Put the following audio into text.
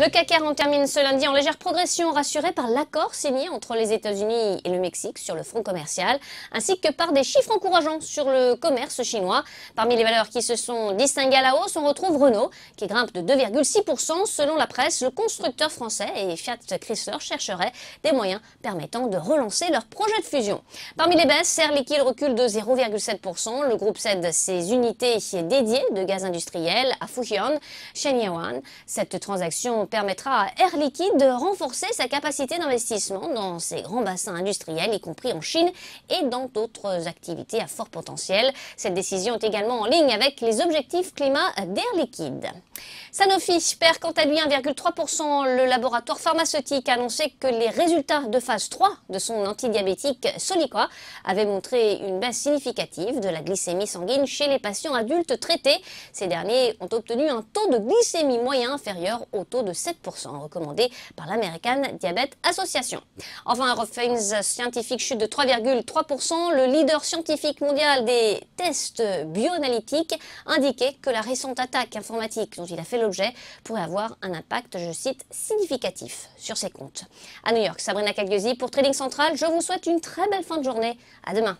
Le CAC 40 termine ce lundi en légère progression, rassurée par l'accord signé entre les États-Unis et le Mexique sur le front commercial, ainsi que par des chiffres encourageants sur le commerce chinois. Parmi les valeurs qui se sont distinguées à la hausse, on retrouve Renault, qui grimpe de 2,6%. Selon la presse, le constructeur français et Fiat Chrysler chercheraient des moyens permettant de relancer leur projet de fusion. Parmi les baisses, Air Liquide recule de 0,7%. Le groupe cède ses unités dédiées de gaz industriel à Fujian, Shenyuan. Cette transaction permettra à Air Liquide de renforcer sa capacité d'investissement dans ses grands bassins industriels, y compris en Chine et dans d'autres activités à fort potentiel. Cette décision est également en ligne avec les objectifs climat d'Air Liquide. Sanofi perd quant à lui 1,3%. Le laboratoire pharmaceutique a annoncé que les résultats de phase 3 de son antidiabétique Soliqua avaient montré une baisse significative de la glycémie sanguine chez les patients adultes traités. Ces derniers ont obtenu un taux de glycémie moyen inférieur au taux de 7% recommandé par l'American Diabetes Association. Enfin, Eurofins scientifique chute de 3,3%. Le leader scientifique mondial des tests bioanalytiques indiquait que la récente attaque informatique il a fait l'objet pourrait avoir un impact, je cite, significatif sur ses comptes. À New York, Sabrina Cagliosi pour Trading Central. Je vous souhaite une très belle fin de journée. À demain.